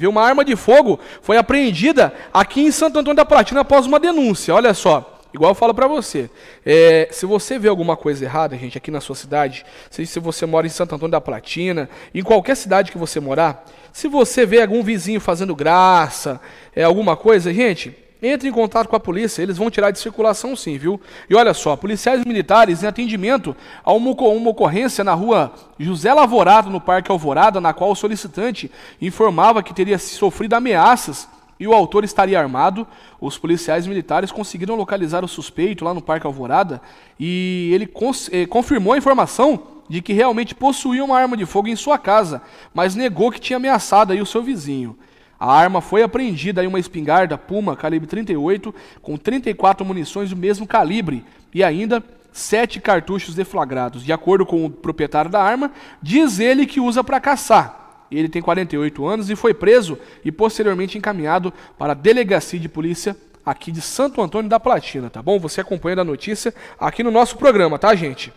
Viu? Uma arma de fogo foi apreendida aqui em Santo Antônio da Platina após uma denúncia. Olha só. Igual eu falo para você, é, se você vê alguma coisa errada, gente, aqui na sua cidade, se, se você mora em Santo Antônio da Platina, em qualquer cidade que você morar, se você vê algum vizinho fazendo graça, é, alguma coisa, gente, entre em contato com a polícia, eles vão tirar de circulação sim, viu? E olha só, policiais militares em atendimento a uma, uma ocorrência na rua José Lavorado, no Parque Alvorada, na qual o solicitante informava que teria sofrido ameaças e o autor estaria armado. Os policiais militares conseguiram localizar o suspeito lá no Parque Alvorada e ele eh, confirmou a informação de que realmente possuía uma arma de fogo em sua casa, mas negou que tinha ameaçado aí o seu vizinho. A arma foi apreendida em uma espingarda Puma calibre 38 com 34 munições do mesmo calibre e ainda sete cartuchos deflagrados. De acordo com o proprietário da arma, diz ele que usa para caçar. Ele tem 48 anos e foi preso e posteriormente encaminhado para a delegacia de polícia aqui de Santo Antônio da Platina, tá bom? Você acompanha da notícia aqui no nosso programa, tá, gente?